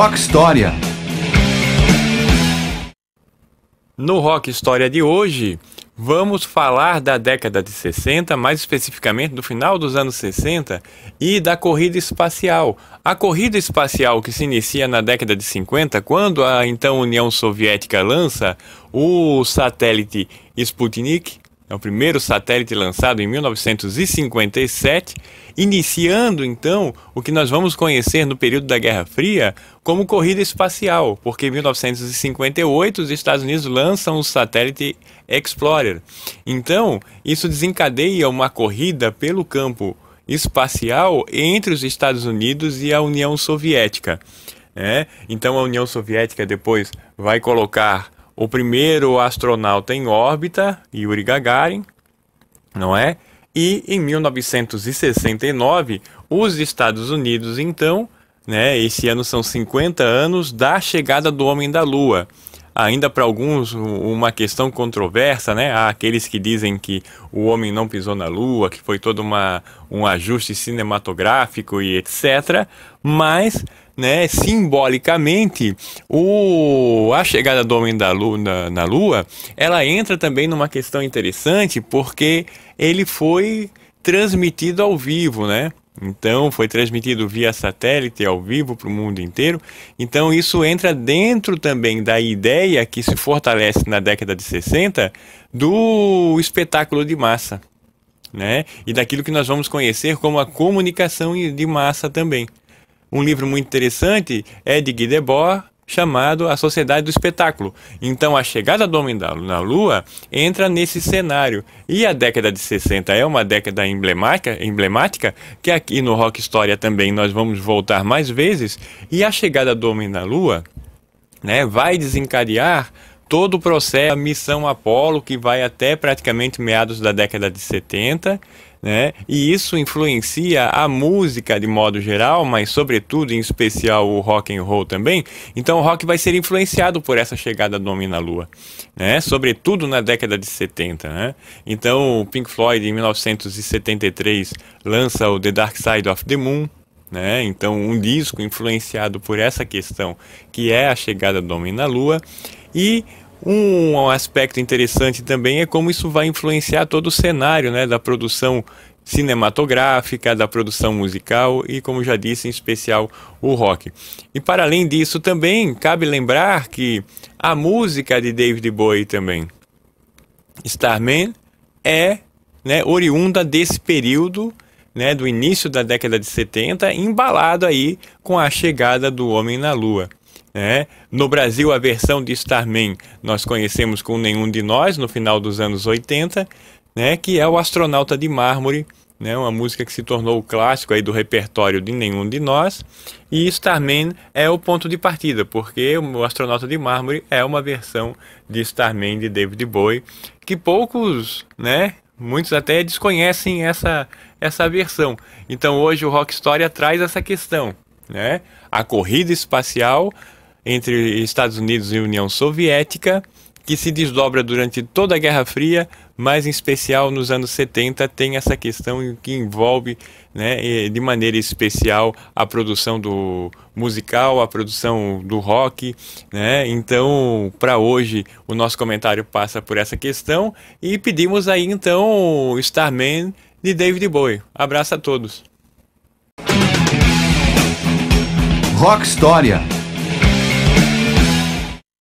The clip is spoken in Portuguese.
Rock História. No Rock História de hoje, vamos falar da década de 60, mais especificamente do final dos anos 60 e da corrida espacial. A corrida espacial que se inicia na década de 50, quando a então União Soviética lança o satélite Sputnik, é o primeiro satélite lançado em 1957, iniciando então o que nós vamos conhecer no período da Guerra Fria como corrida espacial, porque em 1958 os Estados Unidos lançam o satélite Explorer. Então, isso desencadeia uma corrida pelo campo espacial entre os Estados Unidos e a União Soviética. Né? Então, a União Soviética depois vai colocar o primeiro astronauta em órbita, Yuri Gagarin, não é? E em 1969, os Estados Unidos, então, né, esse ano são 50 anos da chegada do homem da Lua. Ainda para alguns uma questão controversa, né? Há aqueles que dizem que o homem não pisou na Lua, que foi todo uma, um ajuste cinematográfico e etc. Mas né, simbolicamente, o, a chegada do homem da lua, na, na Lua, ela entra também numa questão interessante, porque ele foi transmitido ao vivo, né? Então, foi transmitido via satélite ao vivo para o mundo inteiro. Então, isso entra dentro também da ideia que se fortalece na década de 60 do espetáculo de massa, né? E daquilo que nós vamos conhecer como a comunicação de massa também. Um livro muito interessante é de Guy Debord, chamado A Sociedade do Espetáculo. Então, a chegada do homem na Lua entra nesse cenário. E a década de 60 é uma década emblemática, emblemática que aqui no Rock História também nós vamos voltar mais vezes. E a chegada do homem na Lua né, vai desencadear todo o processo, a missão Apolo, que vai até praticamente meados da década de 70, né? E isso influencia a música de modo geral, mas sobretudo em especial o rock and roll também. Então o rock vai ser influenciado por essa chegada do homem na lua, né? Sobretudo na década de 70, né? Então o Pink Floyd em 1973 lança o The Dark Side of the Moon, né? Então, um disco influenciado por essa questão, que é a chegada do homem na Lua, e um aspecto interessante também é como isso vai influenciar todo o cenário né, da produção cinematográfica, da produção musical e, como já disse, em especial o rock. E para além disso, também cabe lembrar que a música de David Bowie também, Starman, é né, oriunda desse período né, do início da década de 70, embalado aí com a chegada do homem na Lua. Né? No Brasil, a versão de Starman nós conhecemos com Nenhum de Nós, no final dos anos 80, né, que é o Astronauta de Mármore, né, uma música que se tornou o clássico aí do repertório de Nenhum de Nós. E Starman é o ponto de partida, porque o Astronauta de Mármore é uma versão de Starman de David Bowie, que poucos né, Muitos até desconhecem essa, essa versão. Então hoje o Rock Story traz essa questão, né? A corrida espacial entre Estados Unidos e União Soviética que se desdobra durante toda a Guerra Fria, mas em especial nos anos 70 tem essa questão que envolve né, de maneira especial a produção do musical, a produção do rock. Né? Então, para hoje, o nosso comentário passa por essa questão e pedimos aí então Starman de David Bowie. Abraço a todos. Rock História